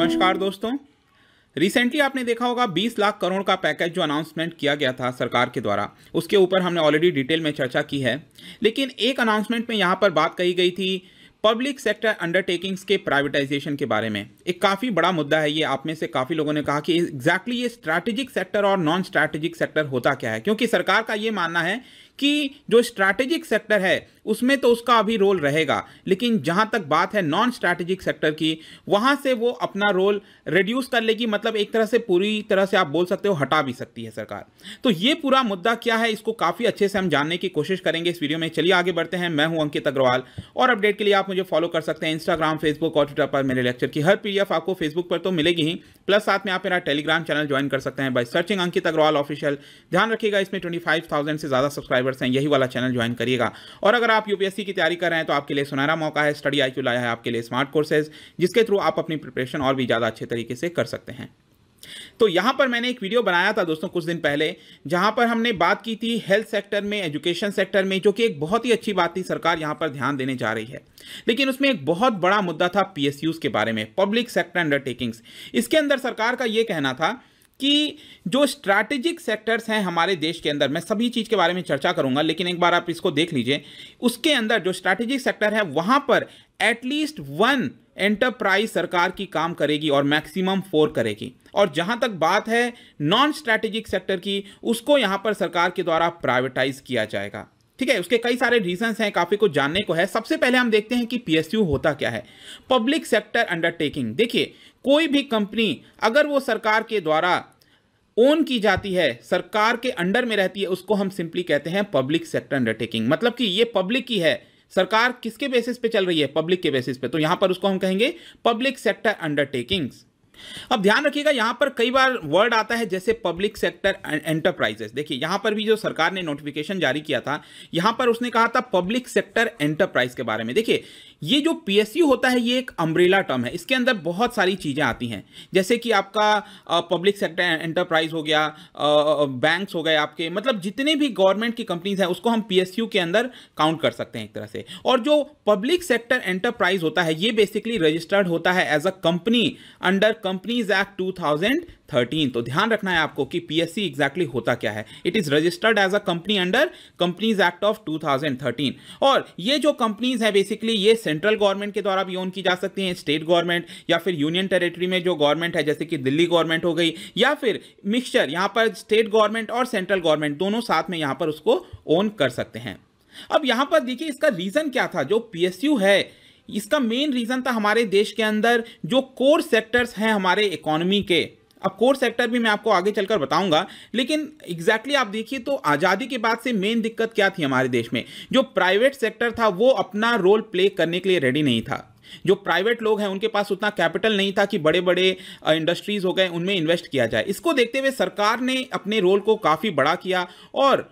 नमस्कार दोस्तों रिसेंटली आपने देखा होगा 20 लाख करोड़ का पैकेज जो अनाउंसमेंट किया गया था सरकार के द्वारा उसके ऊपर हमने ऑलरेडी डिटेल में चर्चा की है लेकिन एक अनाउंसमेंट में यहां पर बात कही गई थी पब्लिक सेक्टर अंडरटेकिंग्स के प्राइवेटाइजेशन के बारे में एक काफ़ी बड़ा मुद्दा है ये आप में से काफ़ी लोगों ने कहा कि एग्जैक्टली ये स्ट्रैटेजिक सेक्टर और नॉन स्ट्रैटेजिक सेक्टर होता क्या है क्योंकि सरकार का ये मानना है कि जो स्ट्रैटेजिक सेक्टर है उसमें तो उसका अभी रोल रहेगा लेकिन जहां तक बात है नॉन स्ट्रैटेजिक सेक्टर की वहां से वो अपना रोल रिड्यूस कर लेगी मतलब एक तरह से पूरी तरह से आप बोल सकते हो हटा भी सकती है सरकार तो ये पूरा मुद्दा क्या है इसको काफ़ी अच्छे से हम जानने की कोशिश करेंगे इस वीडियो में चलिए आगे बढ़ते हैं मैं हूं अंकित अग्रवाल और अपडेट के लिए आप मुझे फॉलो कर सकते हैं इंस्टाग्राम फेसबुक और ट्विटर पर मेरे लेक्चर की हर पी आपको फेसबुक पर तो मिलेगी ही प्लस साथ में आप मेरा टेलीग्राम चैनल ज्वाइन कर सकते हैं by searching Ankit Agrawal official ध्यान रखिएगा इसमें ट्वेंटी से ज़्यादा सब्सक्राइबर्स हैं यही वाला चैनल ज्वाइन करिएगा और अगर अगर आप यूपीएससी की तैयारी कर रहे हैं तो आपके लिए सुनहरा मौका है स्टडी आई लाया है आपके लिए स्मार्ट कोर्सेज जिसके थ्रू आप अपनी प्रिपरेशन और भी ज़्यादा अच्छे तरीके से कर सकते हैं तो यहां पर मैंने एक वीडियो बनाया था दोस्तों कुछ दिन पहले जहां पर हमने बात की थी हेल्थ सेक्टर में एजुकेशन सेक्टर में जो कि एक बहुत ही अच्छी बात थी सरकार यहां पर ध्यान देने जा रही है लेकिन उसमें एक बहुत बड़ा मुद्दा था पीएसयूज के बारे में पब्लिक सेक्टर अंडरटेकिंग्स इसके अंदर सरकार का यह कहना था कि जो स्ट्रैटेजिक सेक्टर्स हैं हमारे देश के अंदर मैं सभी चीज़ के बारे में चर्चा करूंगा लेकिन एक बार आप इसको देख लीजिए उसके अंदर जो स्ट्रैटेजिक सेक्टर है वहाँ पर एटलीस्ट वन एंटरप्राइज सरकार की काम करेगी और मैक्सिमम फोर करेगी और जहाँ तक बात है नॉन स्ट्रैटेजिक सेक्टर की उसको यहाँ पर सरकार के द्वारा प्राइवेटाइज किया जाएगा ठीक है उसके कई सारे रीजंस हैं काफ़ी कुछ जानने को है सबसे पहले हम देखते हैं कि पीएसयू होता क्या है पब्लिक सेक्टर अंडरटेकिंग देखिए कोई भी कंपनी अगर वो सरकार के द्वारा ओन की जाती है सरकार के अंडर में रहती है उसको हम सिंपली कहते हैं पब्लिक सेक्टर अंडरटेकिंग मतलब कि ये पब्लिक की है सरकार किसके बेसिस पे चल रही है पब्लिक के बेसिस पे तो यहां पर उसको हम कहेंगे पब्लिक सेक्टर अंडरटेकिंग्स अब ध्यान रखिएगा यहाँ पर कई बार वर्ड आता है जैसे पब्लिक सेक्टर एंटरप्राइजेस देखिए यहाँ पर भी जो सरकार ने नोटिफिकेशन जारी किया था यहाँ पर उसने कहा था पब्लिक सेक्टर एंटरप्राइज के बारे में देखिए ये जो पीएसयू होता है ये एक अम्ब्रेला टर्म है इसके अंदर बहुत सारी चीज़ें आती हैं जैसे कि आपका पब्लिक सेक्टर एंटरप्राइज हो गया बैंक्स हो गए आपके मतलब जितने भी गवर्नमेंट की कंपनीज हैं उसको हम पीएसयू के अंदर काउंट कर सकते हैं एक तरह से और जो पब्लिक सेक्टर एंटरप्राइज होता है ये बेसिकली रजिस्टर्ड होता है as a company under companies act 2013 तो ध्यान रखना है आपको कि पीएससी एग्जैक्टली exactly होता क्या है it is registered as a company under companies act of 2013 और ये जो कंपनीज है बेसिकली ये सेंट्रल गवर्नमेंट के द्वारा भी ओन की जा सकती हैं स्टेट गवर्नमेंट या फिर यूनियन टेरेटरी में जो गवर्नमेंट है जैसे कि दिल्ली गवर्नमेंट हो गई या फिर मिक्सचर यहां पर स्टेट गवर्नमेंट और सेंट्रल गवर्नमेंट दोनों साथ में यहां पर उसको ओन कर सकते हैं अब यहां पर देखिए इसका रीजन क्या था जो पीएसयू है इसका मेन रीज़न था हमारे देश के अंदर जो कोर सेक्टर्स हैं हमारे इकोनॉमी के अब कोर सेक्टर भी मैं आपको आगे चलकर बताऊंगा लेकिन एग्जैक्टली exactly आप देखिए तो आज़ादी के बाद से मेन दिक्कत क्या थी हमारे देश में जो प्राइवेट सेक्टर था वो अपना रोल प्ले करने के लिए रेडी नहीं था जो प्राइवेट लोग हैं उनके पास उतना कैपिटल नहीं था कि बड़े बड़े इंडस्ट्रीज़ हो गए उनमें इन्वेस्ट किया जाए इसको देखते हुए सरकार ने अपने रोल को काफ़ी बड़ा किया और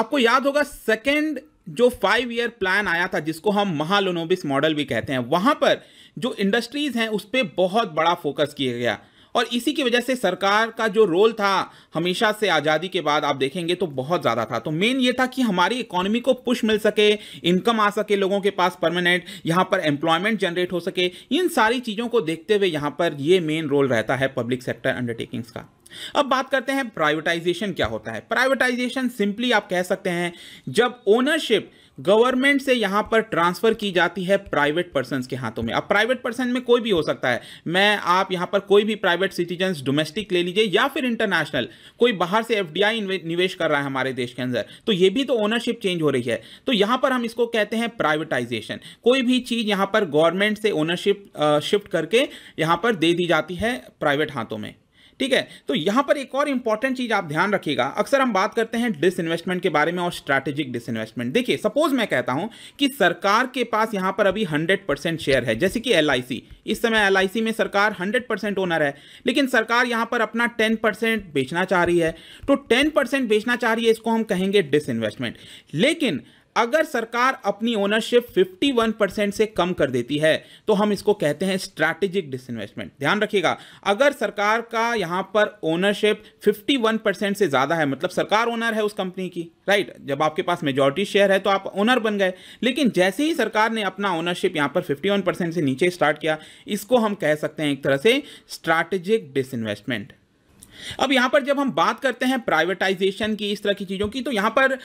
आपको याद होगा सेकेंड जो फाइव ईयर प्लान आया था जिसको हम महालोनोबिस मॉडल भी कहते हैं वहाँ पर जो इंडस्ट्रीज़ हैं उस पर बहुत बड़ा फोकस किया गया और इसी की वजह से सरकार का जो रोल था हमेशा से आज़ादी के बाद आप देखेंगे तो बहुत ज़्यादा था तो मेन ये था कि हमारी इकोनॉमी को पुश मिल सके इनकम आ सके लोगों के पास परमानेंट यहाँ पर एम्प्लॉयमेंट जनरेट हो सके इन सारी चीज़ों को देखते हुए यहाँ पर ये मेन रोल रहता है पब्लिक सेक्टर अंडरटेकिंग्स का अब बात करते हैं प्राइवेटाइजेशन क्या होता है प्राइवेटाइजेशन सिंपली आप कह सकते हैं जब ओनरशिप गवर्नमेंट से यहाँ पर ट्रांसफर की जाती है प्राइवेट पर्सन के हाथों में अब प्राइवेट पर्सन में कोई भी हो सकता है मैं आप यहाँ पर कोई भी प्राइवेट सिटीजन डोमेस्टिक ले लीजिए या फिर इंटरनेशनल कोई बाहर से एफ निवेश कर रहा है हमारे देश के अंदर तो ये भी तो ओनरशिप चेंज हो रही है तो यहाँ पर हम इसको कहते हैं प्राइवेटाइजेशन कोई भी चीज़ यहाँ पर गवर्नमेंट से ओनरशिप शिफ्ट करके यहाँ पर दे दी जाती है प्राइवेट हाथों में ठीक है तो यहां पर एक और इंपॉर्टेंट चीज़ आप ध्यान रखिएगा अक्सर हम बात करते हैं डिस इन्वेस्टमेंट के बारे में और स्ट्रैटेजिक डिस इन्वेस्टमेंट देखिए सपोज मैं कहता हूं कि सरकार के पास यहां पर अभी हंड्रेड परसेंट शेयर है जैसे कि एल इस समय एल में सरकार हंड्रेड परसेंट ओनर है लेकिन सरकार यहां पर अपना टेन बेचना चाह रही है तो टेन बेचना चाह रही है इसको हम कहेंगे डिस इन्वेस्टमेंट लेकिन अगर सरकार अपनी ओनरशिप 51 परसेंट से कम कर देती है तो हम इसको कहते हैं स्ट्रैटेजिक डिसइन्वेस्टमेंट ध्यान रखिएगा अगर सरकार का यहां पर ओनरशिप 51 परसेंट से ज़्यादा है मतलब सरकार ओनर है उस कंपनी की राइट जब आपके पास मेजोरिटी शेयर है तो आप ओनर बन गए लेकिन जैसे ही सरकार ने अपना ओनरशिप यहां पर फिफ्टी परसेंट से नीचे स्टार्ट किया इसको हम कह सकते हैं एक तरह से स्ट्रैटेजिक डिसइन्वेस्टमेंट अब यहां पर जब हम बात करते हैं प्राइवेटाइजेशन की इस तरह की चीज़ों की तो यहां पर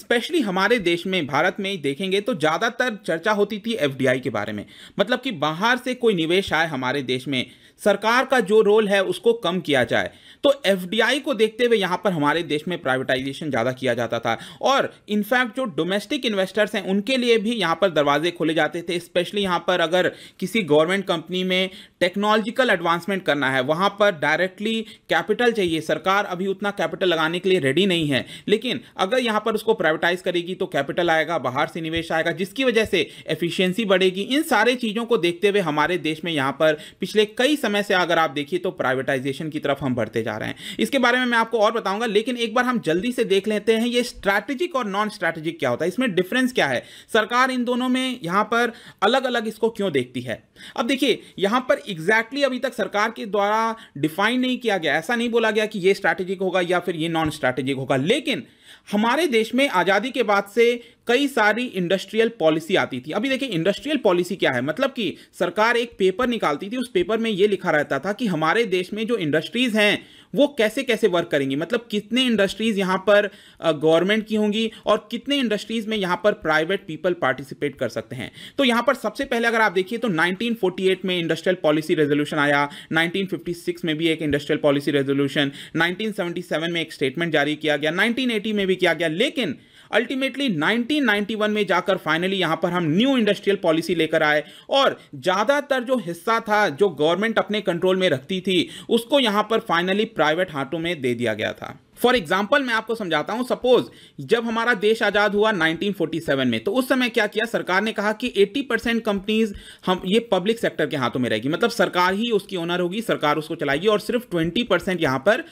स्पेशली हमारे देश में भारत में देखेंगे तो ज़्यादातर चर्चा होती थी एफ के बारे में मतलब कि बाहर से कोई निवेश आए हमारे देश में सरकार का जो रोल है उसको कम किया जाए तो एफ को देखते हुए यहां पर हमारे देश में प्राइवेटाइजेशन ज़्यादा किया जाता था और इनफैक्ट जो डोमेस्टिक इन्वेस्टर्स हैं उनके लिए भी यहां पर दरवाजे खोले जाते थे स्पेशली यहां पर अगर किसी गवर्नमेंट कंपनी में टेक्नोलॉजिकल एडवांसमेंट करना है वहाँ पर डायरेक्टली कैपिटल चाहिए सरकार अभी उतना कैपिटल लगाने के लिए रेडी नहीं है लेकिन अगर यहाँ पर उसको प्राइवेटाइज करेगी तो कैपिटल आएगा बाहर से निवेश आएगा जिसकी वजह से एफिशिएंसी बढ़ेगी इन सारे चीज़ों को देखते हुए हमारे देश में यहाँ पर पिछले कई समय से अगर आप देखिए तो प्राइवेटाइजेशन की तरफ हम बढ़ते जा रहे हैं इसके बारे में मैं आपको और बताऊंगा लेकिन एक बार हम जल्दी से देख लेते हैं ये स्ट्रैटेजिक और नॉन स्ट्रैटेजिक क्या होता है इसमें डिफरेंस क्या है सरकार इन दोनों में यहाँ पर अलग अलग इसको क्यों देखती है अब देखिए यहाँ पर एग्जैक्टली exactly अभी तक सरकार के द्वारा डिफाइन नहीं किया गया ऐसा नहीं बोला गया कि ये स्ट्रैटेजिक होगा या फिर ये नॉन स्ट्रैटेजिक होगा लेकिन हमारे देश में आज़ादी के बाद से कई सारी इंडस्ट्रियल पॉलिसी आती थी अभी देखिए इंडस्ट्रियल पॉलिसी क्या है मतलब कि सरकार एक पेपर निकालती थी उस पेपर में ये लिखा रहता था कि हमारे देश में जो इंडस्ट्रीज़ हैं वो कैसे कैसे वर्क करेंगी मतलब कितने इंडस्ट्रीज़ यहाँ पर गवर्नमेंट की होंगी और कितने इंडस्ट्रीज़ में यहाँ पर प्राइवेट पीपल पार्टिसिपेट कर सकते हैं तो यहाँ पर सबसे पहले अगर आप देखिए तो 1948 में इंडस्ट्रियल पॉलिसी रेजोल्यूशन आया 1956 में भी एक इंडस्ट्रियल पॉलिसी रेजोल्यूशन 1977 में एक स्टेटमेंट जारी किया गया 1980 में भी किया गया लेकिन अल्टीमेटली 1991 में जाकर फाइनली यहां पर हम न्यू इंडस्ट्रियल पॉलिसी लेकर आए और ज़्यादातर जो हिस्सा था जो गवर्नमेंट अपने कंट्रोल में रखती थी उसको यहां पर फाइनली प्राइवेट हाथों में दे दिया गया था फॉर एग्जाम्पल मैं आपको समझाता हूं सपोज जब हमारा देश आजाद हुआ 1947 में तो उस समय क्या किया सरकार ने कहा कि 80 परसेंट कंपनीज हम ये पब्लिक सेक्टर के हाथों में रहेगी मतलब सरकार ही उसकी ओनर होगी सरकार उसको चलाएगी और सिर्फ 20 परसेंट यहां पर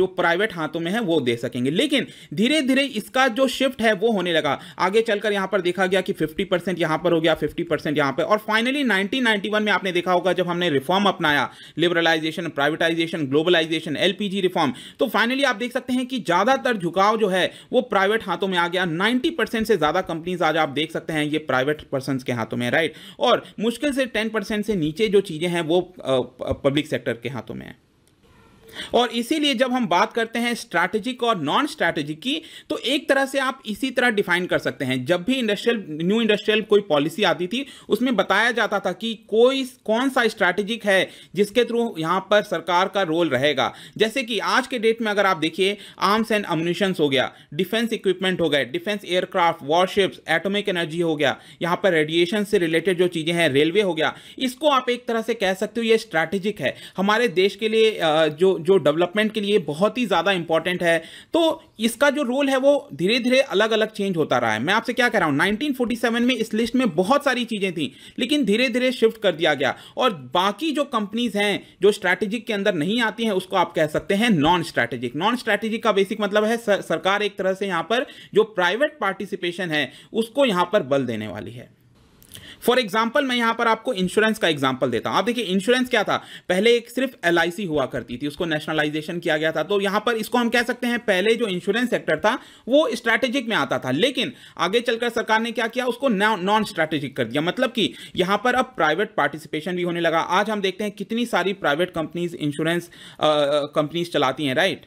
जो प्राइवेट हाथों में है वो दे सकेंगे लेकिन धीरे धीरे इसका जो शिफ्ट है वो होने लगा आगे चलकर यहां पर देखा गया कि फिफ्टी परसेंट यहां पर हो गया फिफ्टी परसेंट यहां पर और फाइनली नाइनटीन में आपने देखा होगा जब हमने रिफॉर्म अपनाया liberalisation privatisation globalisation LPG reform तो फाइनली आप देख सकते हैं कि ज़्यादातर झुकाव जो है वो प्राइवेट हाथों में आ गया 90 परसेंट से ज़्यादा कंपनीज आज आप देख सकते हैं ये प्राइवेट पर्सन के हाथों में राइट और मुश्किल से 10 परसेंट से नीचे जो चीज़ें हैं वो पब्लिक सेक्टर के हाथों में है और इसीलिए जब हम बात करते हैं स्ट्रैटेजिक और नॉन स्ट्रैटेजिक की तो एक तरह से आप इसी तरह डिफाइन कर सकते हैं जब भी इंडस्ट्रियल न्यू इंडस्ट्रियल कोई पॉलिसी आती थी उसमें बताया जाता था कि कोई कौन सा स्ट्रैटेजिक है जिसके थ्रू यहां पर सरकार का रोल रहेगा जैसे कि आज के डेट में अगर आप देखिए आर्म्स एंड अम्यूनिशन हो गया डिफेंस इक्विपमेंट हो गए defence aircraft warships atomic energy हो गया यहां पर रेडिएशन से रिलेटेड जो चीज़ें हैं रेलवे हो गया इसको आप एक तरह से कह सकते हो ये स्ट्रैटेजिक है हमारे देश के लिए जो जो डेवलपमेंट के लिए बहुत ही ज़्यादा इंपॉर्टेंट है तो इसका जो रोल है वो धीरे धीरे अलग अलग चेंज होता रहा है मैं आपसे क्या कह रहा हूँ नाइनटीन में इस लिस्ट में बहुत सारी चीज़ें थी लेकिन धीरे धीरे शिफ्ट कर दिया गया और बाकी जो कंपनीज हैं जो स्ट्रैटेजिक के अंदर नहीं आती हैं उसको आप कह सकते हैं नॉन स्ट्रैटेजिक नॉन स्ट्रैटेजिक का बेसिक मतलब है सरकार एक तरह से यहाँ पर जो प्राइवेट पार्टिसिपेशन है उसको यहाँ पर बल देने वाली है फॉर एग्जाम्पल मैं यहां पर आपको इंश्योरेंस का एग्जाम्पल देता हूं आप देखिए इंश्योरेंस क्या था पहले एक सिर्फ एल हुआ करती थी उसको नेशनलाइजेशन किया गया था तो यहां पर इसको हम कह सकते हैं पहले जो इंश्योरेंस सेक्टर था वो स्ट्रैटेजिक में आता था लेकिन आगे चलकर सरकार ने क्या किया उसको नॉन स्ट्रैटेजिक कर दिया मतलब कि यहां पर अब प्राइवेट पार्टिसिपेशन भी होने लगा आज हम देखते हैं कितनी सारी प्राइवेट कंपनीज इंश्योरेंस कंपनीज चलाती हैं राइट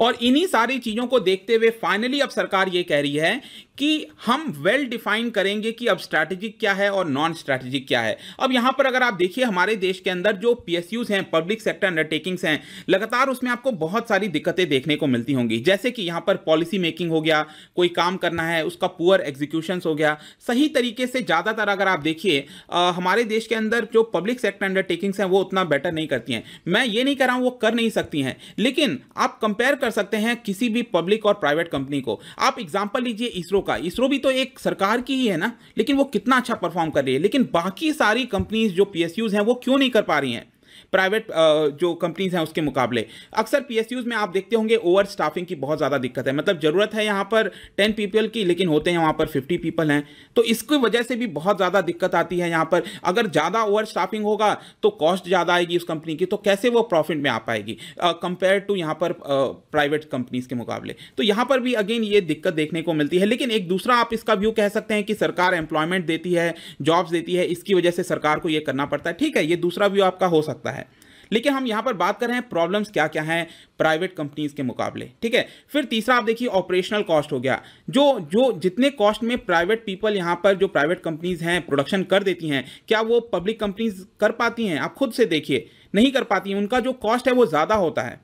और इन्हीं सारी चीज़ों को देखते हुए फाइनली अब सरकार ये कह रही है कि हम वेल डिफाइन करेंगे कि अब स्ट्रैटेजिक क्या है और नॉन स्ट्रैटेजिक क्या है अब यहाँ पर अगर आप देखिए हमारे देश के अंदर जो पी हैं पब्लिक सेक्टर अंडरटेकिंग्स हैं लगातार उसमें आपको बहुत सारी दिक्कतें देखने को मिलती होंगी जैसे कि यहाँ पर पॉलिसी मेकिंग हो गया कोई काम करना है उसका पुअर एग्जीक्यूशन हो गया सही तरीके से ज़्यादातर अगर आप देखिए हमारे देश के अंदर जो पब्लिक सेक्टर अंडरटेकिंग्स हैं वो उतना बेटर नहीं करती हैं मैं ये नहीं कर रहा हूँ वो कर नहीं सकती हैं लेकिन आप कंपेयर कर सकते हैं किसी भी पब्लिक और प्राइवेट कंपनी को आप एग्जाम्पल लीजिए इसरो का इसरो भी तो एक सरकार की ही है ना लेकिन वो कितना अच्छा परफॉर्म कर रही है लेकिन बाकी सारी कंपनीज जो पी हैं वो क्यों नहीं कर पा रही हैं प्राइवेट uh, जो कंपनीज हैं उसके मुकाबले अक्सर पी में आप देखते होंगे ओवर स्टाफिंग की बहुत ज़्यादा दिक्कत है मतलब ज़रूरत है यहाँ पर टेन पीपल की लेकिन होते हैं वहाँ पर फिफ्टी पीपल हैं तो इसकी वजह से भी बहुत ज़्यादा दिक्कत आती है यहाँ पर अगर ज़्यादा ओवर स्टाफिंग होगा तो कॉस्ट ज़्यादा आएगी उस कंपनी की तो कैसे वो प्रॉफिट में आ पाएगी कंपेयर uh, टू यहाँ पर प्राइवेट uh, कंपनीज के मुकाबले तो यहाँ पर भी अगेन ये दिक्कत देखने को मिलती है लेकिन एक दूसरा आप इसका व्यू कह सकते हैं कि सरकार एम्प्लॉयमेंट देती है जॉब्स देती है इसकी वजह से सरकार को ये करना पड़ता है ठीक है ये दूसरा व्यू आपका हो सकता है सकता है लेकिन हम यहां पर बात कर रहे हैं प्रॉब्लम्स क्या क्या हैं प्राइवेट कंपनीज के मुकाबले ठीक है फिर तीसरा आप देखिए ऑपरेशनल कॉस्ट हो गया जो जो जितने कॉस्ट में प्राइवेट पीपल यहां पर जो प्राइवेट कंपनीज हैं प्रोडक्शन कर देती हैं क्या वो पब्लिक कंपनीज कर पाती हैं आप खुद से देखिए नहीं कर पाती हैं उनका जो कॉस्ट है वो ज़्यादा होता है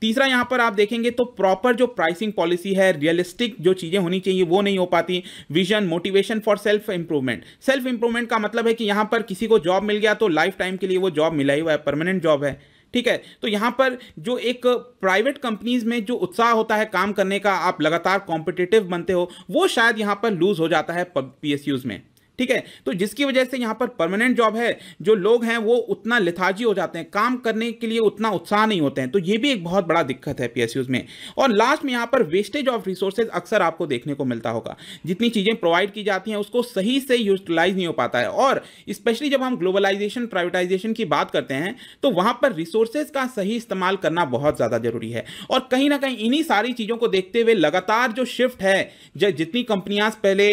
तीसरा यहां पर आप देखेंगे तो प्रॉपर जो प्राइसिंग पॉलिसी है रियलिस्टिक जो चीजें होनी चाहिए वो नहीं हो पाती vision motivation for self improvement self improvement का मतलब है कि यहां पर किसी को जॉब मिल गया तो लाइफ टाइम के लिए वो जॉब मिला ही हुआ है परमानेंट जॉब है ठीक है तो यहां पर जो एक प्राइवेट कंपनीज में जो उत्साह होता है काम करने का आप लगातार कॉम्पिटेटिव बनते हो वो शायद यहां पर लूज हो जाता है पीएसयूज में ठीक है तो जिसकी वजह से यहाँ पर परमानेंट जॉब है जो लोग हैं वो उतना लिथाजी हो जाते हैं काम करने के लिए उतना उत्साह नहीं होते हैं तो ये भी एक बहुत बड़ा दिक्कत है पी में और लास्ट में यहाँ पर वेस्टेज ऑफ रिसोर्सेज अक्सर आपको देखने को मिलता होगा जितनी चीज़ें प्रोवाइड की जाती हैं उसको सही से यूटिलाइज नहीं हो पाता है और स्पेशली जब हम ग्लोबलाइजेशन प्राइवेटाइजेशन की बात करते हैं तो वहाँ पर रिसोर्सेज का सही इस्तेमाल करना बहुत ज़्यादा ज़रूरी है और कहीं ना कहीं इन्हीं सारी चीज़ों को देखते हुए लगातार जो शिफ्ट है जितनी कंपनियां पहले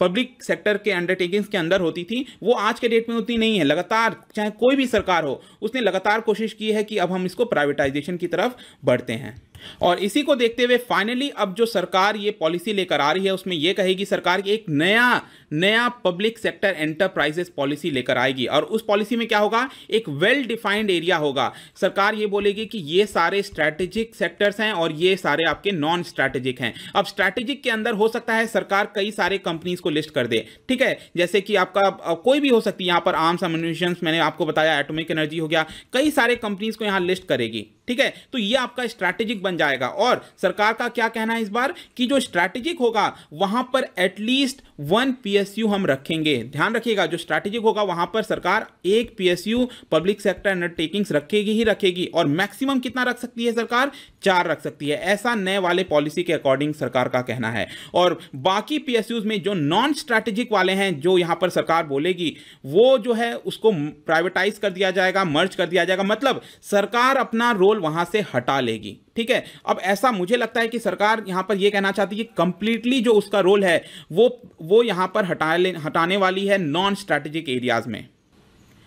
पब्लिक सेक्टर के अंडरटेकिंग्स के अंदर होती थी वो आज के डेट में उतनी नहीं है लगातार चाहे कोई भी सरकार हो उसने लगातार कोशिश की है कि अब हम इसको प्राइवेटाइजेशन की तरफ बढ़ते हैं और इसी को देखते हुए फाइनली अब जो सरकार ये पॉलिसी लेकर आ रही है उसमें यह कहेगी सरकार की एक नया नया पब्लिक सेक्टर एंटरप्राइजेस पॉलिसी लेकर आएगी और उस पॉलिसी में क्या होगा एक वेल डिफाइंड एरिया होगा सरकार ये बोलेगी कि ये सारे स्ट्रैटेजिक सेक्टर्स हैं और ये सारे आपके नॉन स्ट्रैटेजिक हैं अब स्ट्रैटेजिक के अंदर हो सकता है सरकार कई सारे कंपनीज को लिस्ट कर दे ठीक है जैसे कि आपका कोई भी हो सकती है यहाँ पर आर्म्स एम्यूनिशन मैंने आपको बताया एटोमिक एनर्जी हो गया कई सारे कंपनीज को यहाँ लिस्ट करेगी ठीक है तो ये आपका स्ट्रैटेजिक बन बन जाएगा और सरकार का क्या कहना है इस बार कि जो स्ट्रैटेजिक होगा वहां पर एटलीस्ट वन पीएसयू हम रखेंगे ध्यान रखिएगा जो स्ट्रैटेजिक होगा वहां पर सरकार एक पीएसयू पब्लिक सेक्टर अंडरटेकिंग्स रखेगी ही रखेगी और मैक्सिमम कितना रख सकती है सरकार चार रख सकती है ऐसा नए वाले पॉलिसी के अकॉर्डिंग सरकार का कहना है और बाकी पीएसयू में जो नॉन स्ट्रैटेजिक वाले हैं जो यहां पर सरकार बोलेगी वो जो है उसको प्राइवेटाइज कर दिया जाएगा मर्ज कर दिया जाएगा मतलब सरकार अपना रोल वहां से हटा लेगी ठीक है अब ऐसा मुझे लगता है कि सरकार यहाँ पर यह कहना चाहती है कि कंप्लीटली जो उसका रोल है वो वो यहाँ पर हटा ले हटाने वाली है नॉन स्ट्रैटेजिक एरियाज में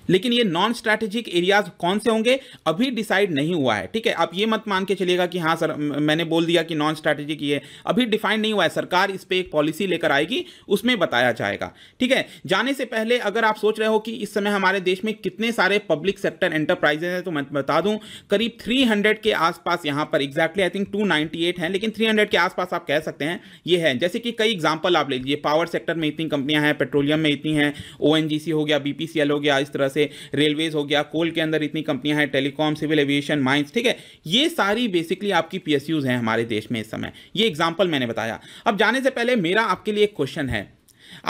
लेकिन ये नॉन स्ट्रैटेजिक एरियाज कौन से होंगे अभी डिसाइड नहीं हुआ है ठीक है आप ये मत मान के चलिएगा कि हाँ सर मैंने बोल दिया कि नॉन स्ट्रैटेजिक ये अभी डिफाइंड नहीं हुआ है सरकार इस पर एक पॉलिसी लेकर आएगी उसमें बताया जाएगा ठीक है जाने से पहले अगर आप सोच रहे हो कि इस समय हमारे देश में कितने सारे पब्लिक सेक्टर एंटरप्राइजेज हैं तो मैं बता दूं करीब थ्री के आसपास यहां पर एग्जैक्टली आई थिंक टू हैं लेकिन थ्री के आसपास आप कह सकते हैं ये है जैसे कि कई एग्जाम्पल आप ले लीजिए पावर सेक्टर में इतनी कंपनियां हैं पेट्रोलियम में इतनी हैं ओ हो गया बीपीसीएल हो गया इस तरह से से रेलवेज हो गया कोल के अंदर इतनी कंपनियां हैं टेलीकॉम सिविल एविएशन माइंस ठीक है ये सारी बेसिकली आपकी पीएसयूज हैं हमारे देश में इस समय ये एग्जाम्पल मैंने बताया अब जाने से पहले मेरा आपके लिए एक क्वेश्चन है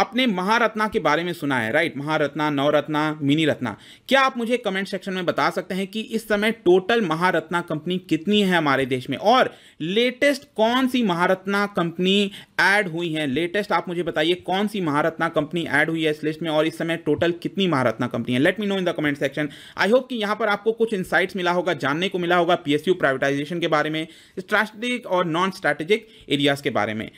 आपने महारत्ना के बारे में सुना है राइट महारत्ना नवरत्ना मिनी रत्ना क्या आप मुझे कमेंट सेक्शन में बता सकते हैं कि इस समय टोटल महारत्ना कंपनी कितनी है हमारे देश में और लेटेस्ट कौन सी महारत्ना कंपनी ऐड हुई है लेटेस्ट आप मुझे बताइए कौन सी महारत्ना कंपनी ऐड हुई है इस लिस्ट में और इस समय टोटल कितनी महारत्ना कंपनी है let me know in the comment section I hope कि यहां पर आपको कुछ इंसाइट्स मिला होगा जानने को मिला होगा पीएसयू प्राइवेटाइजेशन के बारे में स्ट्रैटेजिक और नॉन स्ट्रैटेजिक एरियाज के बारे में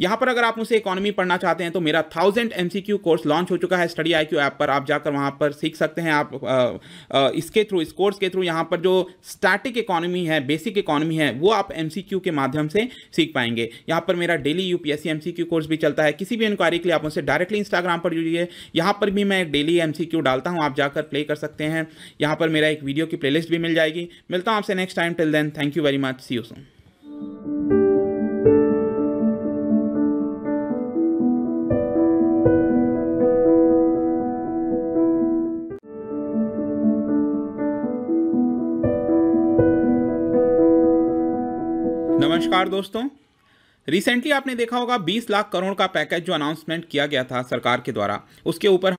यहाँ पर अगर आप मुझसे इकोनॉमी पढ़ना चाहते हैं तो मेरा थाउजेंड एम कोर्स लॉन्च हो चुका है स्टडी आई ऐप पर आप जाकर वहाँ पर सीख सकते हैं आप आ, आ, इसके थ्रू इस कोर्स के थ्रू यहाँ पर जो स्टैटिक इकोनॉमी है बेसिक इकोनॉमी है वो आप एम के माध्यम से सीख पाएंगे यहाँ पर मेरा डेली यू पी कोर्स भी चलता है किसी भी इंक्वायरी के लिए आप मुझसे डायरेक्टली इंस्टाग्राम पर जुड़िए यहाँ पर भी मैं डेली एम डालता हूँ आप जाकर प्ले कर सकते हैं यहाँ पर मेरा एक वीडियो की प्लेलिस्ट भी मिल जाएगी मिलता हूँ आपसे next time till then thank you very much see you so नमस्कार दोस्तों रिसेंटली आपने देखा होगा 20 लाख करोड़ का पैकेज जो अनाउंसमेंट किया गया था सरकार के द्वारा उसके ऊपर